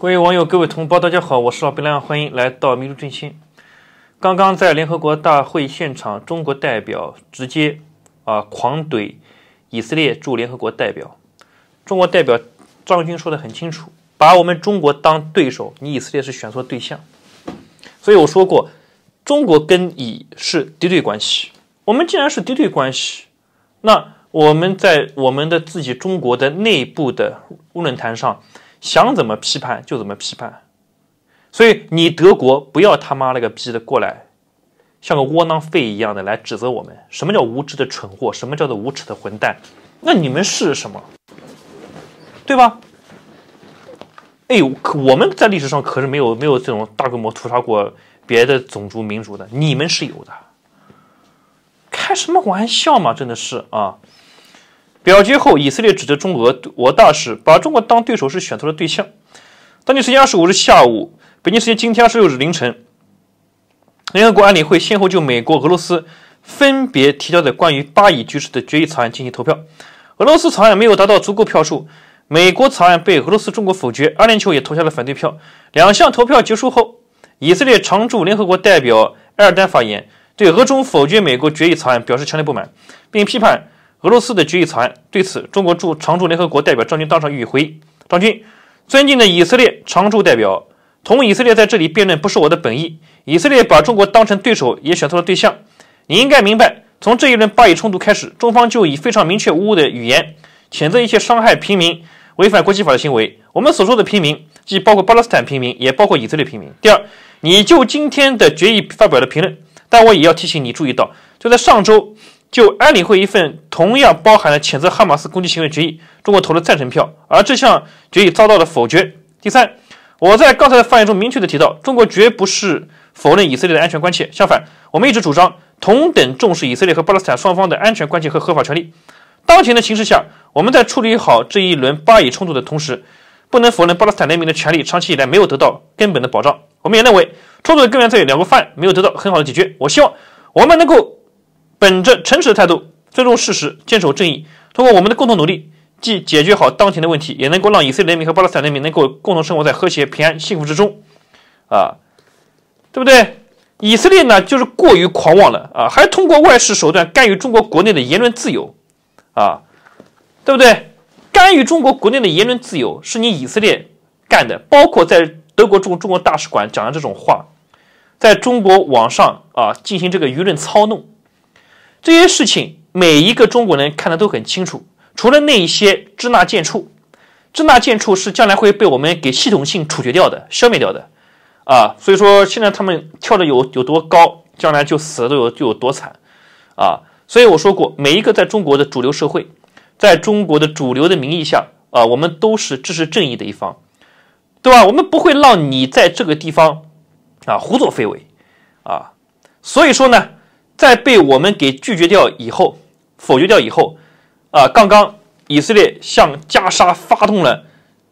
各位网友，各位同胞，大家好，我是老白亮，欢迎来到民族振兴。刚刚在联合国大会现场，中国代表直接啊狂怼以色列驻联合国代表。中国代表张军说的很清楚：，把我们中国当对手，你以色列是选错对象。所以我说过，中国跟以是敌对关系。我们既然是敌对关系，那我们在我们的自己中国的内部的论坛上。想怎么批判就怎么批判，所以你德国不要他妈了个逼的过来，像个窝囊废一样的来指责我们。什么叫无知的蠢货？什么叫做无耻的混蛋？那你们是什么？对吧？哎呦，我们在历史上可是没有没有这种大规模屠杀过别的种族民族的，你们是有的，开什么玩笑嘛！真的是啊。表决后，以色列指责中俄俄大使把中国当对手是选错了对象。当地时间二十五日下午，北京时间今天二十六日凌晨，联合国安理会先后就美国、俄罗斯分别提交的关于巴以局势的决议草案进行投票。俄罗斯草案没有达到足够票数，美国草案被俄罗斯、中国否决，阿联酋也投下了反对票。两项投票结束后，以色列常驻联合国代表埃尔丹发言，对俄中否决美国决议草案表示强烈不满，并批判。俄罗斯的决议草案，对此，中国驻常驻联合国代表张军当场予以回应：“张军，尊敬的以色列常驻代表，同以色列在这里辩论不是我的本意。以色列把中国当成对手，也选错了对象。你应该明白，从这一轮巴以冲突开始，中方就以非常明确无误的语言谴责一切伤害平民、违反国际法的行为。我们所说的平民，既包括巴勒斯坦平民，也包括以色列平民。第二，你就今天的决议发表的评论，但我也要提醒你注意到，就在上周。就安理会一份同样包含了谴责哈马斯攻击行为决议，中国投了赞成票，而这项决议遭到了否决。第三，我在刚才的发言中明确的提到，中国绝不是否认以色列的安全关切，相反，我们一直主张同等重视以色列和巴勒斯坦双方的安全关切和合法权利。当前的形势下，我们在处理好这一轮巴以冲突的同时，不能否认巴勒斯坦人民的权利长期以来没有得到根本的保障。我们也认为，冲突的根源在于两国方案没有得到很好的解决。我希望我们能够。本着诚实的态度，尊重事实，坚守正义，通过我们的共同努力，既解决好当前的问题，也能够让以色列人民和巴勒斯坦人民能够共同生活在和谐、平安、幸福之中，啊，对不对？以色列呢，就是过于狂妄了啊，还通过外事手段干预中国国内的言论自由，啊，对不对？干预中国国内的言论自由是你以色列干的，包括在德国中中国大使馆讲的这种话，在中国网上啊进行这个舆论操弄。这些事情，每一个中国人看的都很清楚，除了那一些支那贱畜，支那贱畜是将来会被我们给系统性处决掉的、消灭掉的，啊，所以说现在他们跳的有有多高，将来就死的有就有多惨，啊，所以我说过，每一个在中国的主流社会，在中国的主流的名义下，啊，我们都是支持正义的一方，对吧？我们不会让你在这个地方，啊，胡作非为，啊，所以说呢。在被我们给拒绝掉以后，否决掉以后，啊，刚刚以色列向加沙发动了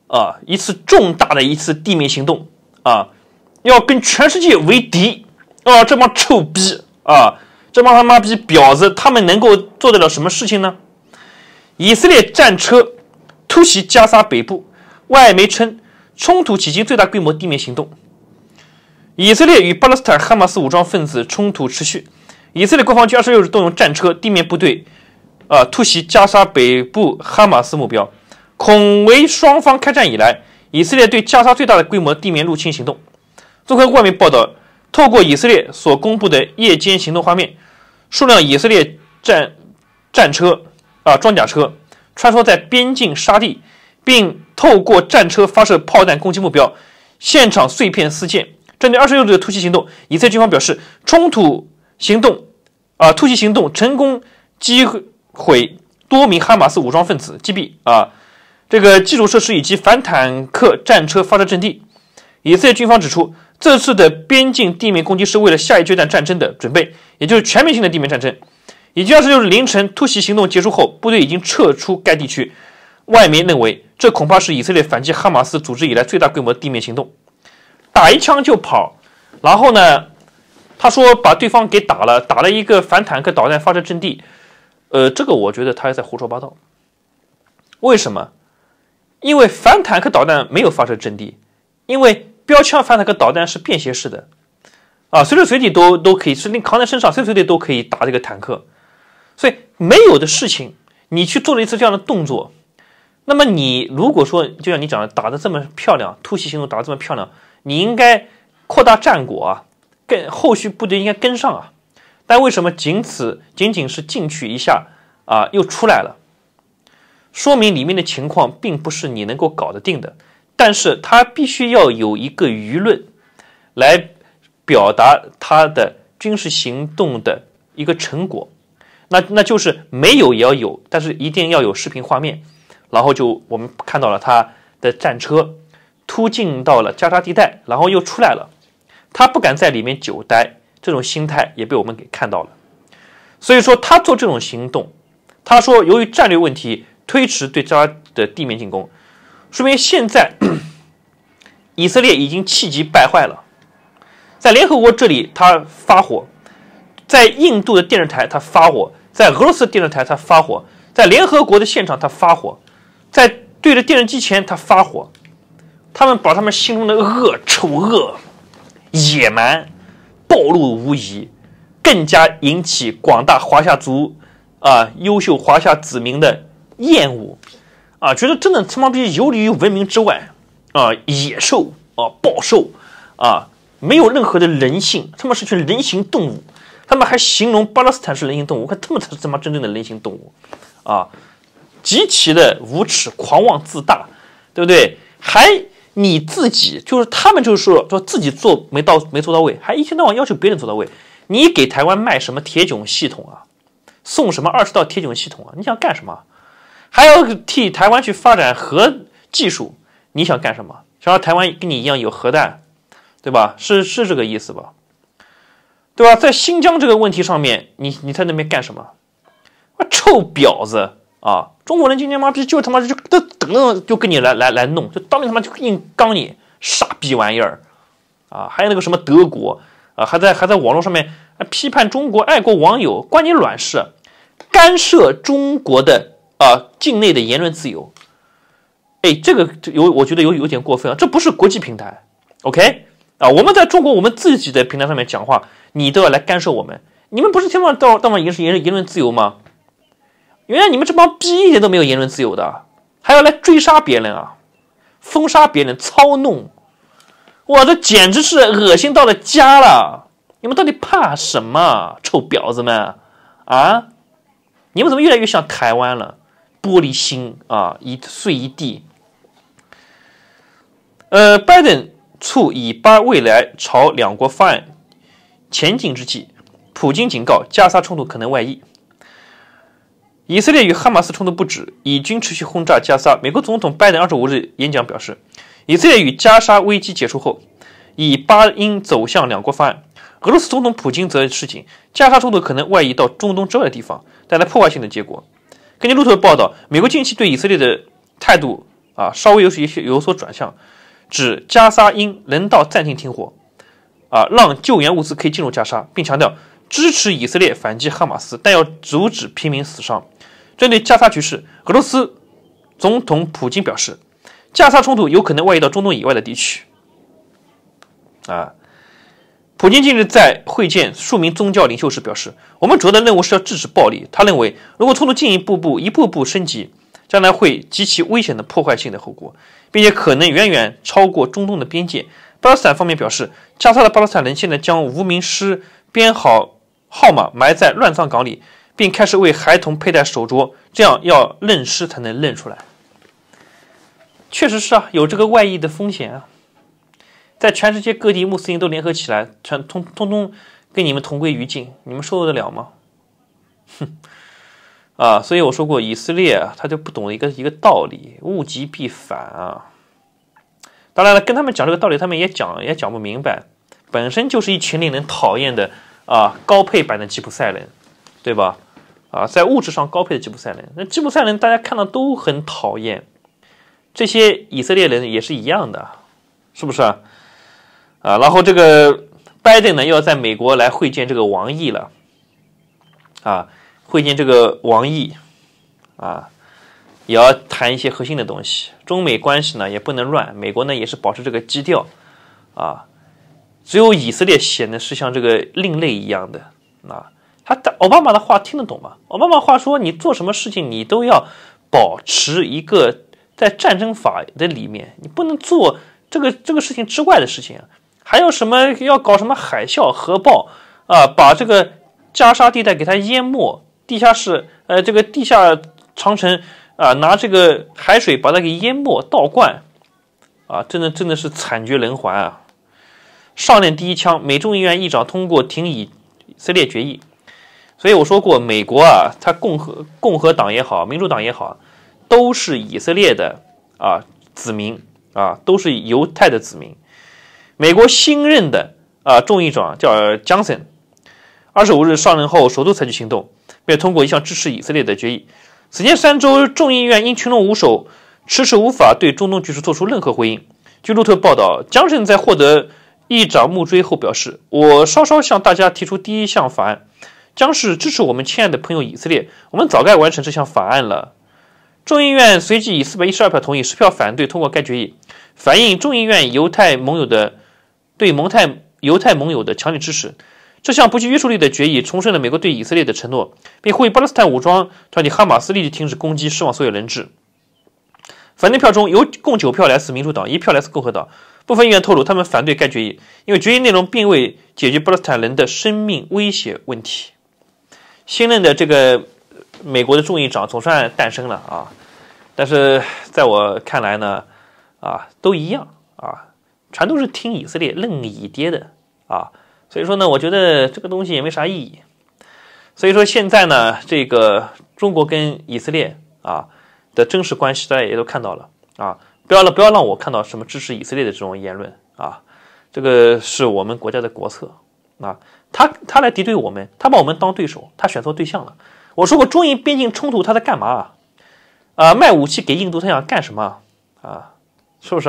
啊一次重大的一次地面行动啊，要跟全世界为敌啊！这帮臭逼啊，这帮他妈逼婊子，他们能够做得了什么事情呢？以色列战车突袭加沙北部，外媒称冲突迄今最大规模地面行动。以色列与巴勒斯坦哈马斯武装分子冲突持续。以色列国防军二十六日动用战车、地面部队，啊，突袭加沙北部哈马斯目标，恐为双方开战以来以色列对加沙最大的规模地面入侵行动。综合外媒报道，透过以色列所公布的夜间行动画面，数量以色列战战车、啊装甲车穿梭在边境沙地，并透过战车发射炮弹攻击目标，现场碎片四溅。针对二十六日的突袭行动，以色列军方表示，冲突。行动啊！突袭行动成功击毁多名哈马斯武装分子，击毙啊！这个基础设施以及反坦克战车发射阵地。以色列军方指出，这次的边境地面攻击是为了下一阶段战争的准备，也就是全面性的地面战争。也就是就是凌晨突袭行动结束后，部队已经撤出该地区。外媒认为，这恐怕是以色列反击哈马斯组织以来最大规模地面行动。打一枪就跑，然后呢？他说：“把对方给打了，打了一个反坦克导弹发射阵地。”呃，这个我觉得他是在胡说八道。为什么？因为反坦克导弹没有发射阵地，因为标枪反坦克导弹是便携式的，啊，随时随地都都可以，是你扛在身上，随时随地都可以打这个坦克。所以没有的事情，你去做了一次这样的动作，那么你如果说就像你讲的打的这么漂亮，突袭行动打的这么漂亮，你应该扩大战果啊。跟后续部队应该跟上啊，但为什么仅此仅仅是进去一下啊，又出来了？说明里面的情况并不是你能够搞得定的。但是他必须要有一个舆论来表达他的军事行动的一个成果，那那就是没有也要有，但是一定要有视频画面。然后就我们看到了他的战车突进到了加沙地带，然后又出来了。他不敢在里面久待，这种心态也被我们给看到了。所以说，他做这种行动，他说由于战略问题推迟对加的地面进攻，说明现在 以色列已经气急败坏了。在联合国这里他发火，在印度的电视台他发火，在俄罗斯电视台他发火，在联合国的现场他发火，在对着电视机前他发火。他们把他们心中的恶、丑、恶。野蛮暴露无遗，更加引起广大华夏族啊优秀华夏子民的厌恶啊，觉得真的他妈逼游离于文明之外啊，野兽啊，暴兽啊，没有任何的人性，他们是群人形动物，他们还形容巴勒斯坦是人形动物，我看他们才是他妈真正的人形动物啊，极其的无耻、狂妄自大，对不对？还。你自己就是他们，就是说自己做没到没做到位，还一天到晚要求别人做到位。你给台湾卖什么铁囧系统啊？送什么二十道铁囧系统啊？你想干什么？还要替台湾去发展核技术？你想干什么？想让台湾跟你一样有核弹，对吧？是是这个意思吧？对吧？在新疆这个问题上面，你你在那边干什么？臭婊子啊！中国人今天妈逼就他妈就都等着就跟你来来来弄，就当面他妈就硬刚你傻逼玩意儿，啊，还有那个什么德国啊，还在还在网络上面批判中国爱国网友，关你卵事，干涉中国的啊境内的言论自由，哎，这个有我觉得有有点过分啊，这不是国际平台，OK 啊，我们在中国我们自己的平台上面讲话，你都要来干涉我们，你们不是千方到到千方是计言论自由吗？原来你们这帮逼一点都没有言论自由的，还要来追杀别人啊，封杀别人，操弄，我这简直是恶心到了家了！你们到底怕什么，臭婊子们啊？你们怎么越来越像台湾了？玻璃心啊，一碎一地。呃，拜登促以巴未来朝两国方案前景之际，普京警告加沙冲突可能外溢。以色列与哈马斯冲突不止，以军持续轰炸加沙。美国总统拜登二十五日演讲表示，以色列与加沙危机结束后，以巴音走向两国方案。俄罗斯总统普京则示警，加沙冲突可能外移到中东之外的地方，带来破坏性的结果。根据路透的报道，美国近期对以色列的态度啊稍微有有些有所转向，指加沙应人道暂停停火，啊让救援物资可以进入加沙，并强调支持以色列反击哈马斯，但要阻止平民死伤。针对加沙局势，俄罗斯总统普京表示，加沙冲突有可能外移到中东以外的地区。啊，普京近日在会见数名宗教领袖时表示，我们主要的任务是要制止暴力。他认为，如果冲突进一步步一步步升级，将来会极其危险的破坏性的后果，并且可能远远超过中东的边界。巴勒斯坦方面表示，加沙的巴勒斯坦人现在将无名尸编好号码埋在乱葬岗里。并开始为孩童佩戴手镯，这样要认尸才能认出来。确实，是啊，有这个外溢的风险啊。在全世界各地，穆斯林都联合起来，全通通通跟你们同归于尽，你们受得了吗？哼，啊，所以我说过，以色列他就不懂一个一个道理，物极必反啊。当然了，跟他们讲这个道理，他们也讲也讲不明白。本身就是一群令人讨厌的啊高配版的吉普赛人，对吧？啊，在物质上高配的吉普赛人，那吉普赛人大家看到都很讨厌，这些以色列人也是一样的，是不是啊？啊，然后这个拜登呢，又要在美国来会见这个王毅了，啊，会见这个王毅，啊，也要谈一些核心的东西。中美关系呢，也不能乱，美国呢也是保持这个基调，啊，只有以色列显得是像这个另类一样的，啊。他的奥巴马的话听得懂吗？奥巴马话说，你做什么事情，你都要保持一个在战争法的里面，你不能做这个这个事情之外的事情。还有什么要搞什么海啸核爆啊？把这个加沙地带给它淹没，地下室，呃，这个地下长城啊，拿这个海水把它给淹没倒灌啊！真的真的是惨绝人寰啊！上任第一枪，美众议院议长通过停以以色列决议。所以我说过，美国啊，它共和共和党也好，民主党也好，都是以色列的啊子民啊，都是犹太的子民。美国新任的啊众议长叫 Johnson，二十五日上任后，首度采取行动，便通过一项支持以色列的决议。此前三周，众议院因群龙无首，迟迟无法对中东局势做出任何回应。据路透报道，Johnson 在获得议长募追后表示：“我稍稍向大家提出第一项法案。”将是支持我们亲爱的朋友以色列。我们早该完成这项法案了。众议院随即以四百一十二票同意、十票反对通过该决议，反映众议院犹太盟友的对蒙太犹太盟友的强烈支持。这项不具约束力的决议重申了美国对以色列的承诺，并呼吁巴勒斯坦武装团体哈马斯立即停止攻击、释放所有人质。反对票中有共九票来自民主党，一票来自共和党。部分议员透露，他们反对该决议，因为决议内容并未解决巴勒斯坦人的生命威胁问题。新任的这个美国的众议长总算诞生了啊，但是在我看来呢，啊都一样啊，全都是听以色列、认以爹的啊，所以说呢，我觉得这个东西也没啥意义。所以说现在呢，这个中国跟以色列啊的真实关系，大家也都看到了啊，不要了，不要让我看到什么支持以色列的这种言论啊，这个是我们国家的国策啊。他他来敌对我们，他把我们当对手，他选错对象了。我说过中印边境冲突他在干嘛啊？呃，卖武器给印度，他想干什么啊？是不是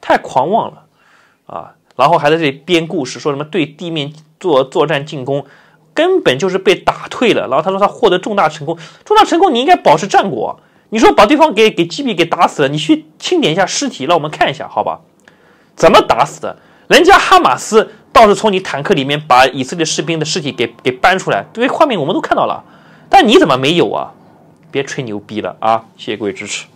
太狂妄了啊？然后还在这里编故事，说什么对地面做作战进攻，根本就是被打退了。然后他说他获得重大成功，重大成功你应该保持战果。你说把对方给给击毙给打死了，你去清点一下尸体，让我们看一下好吧？怎么打死的？人家哈马斯。倒是从你坦克里面把以色列士兵的尸体给给搬出来，这些画面我们都看到了，但你怎么没有啊？别吹牛逼了啊！谢谢各位支持。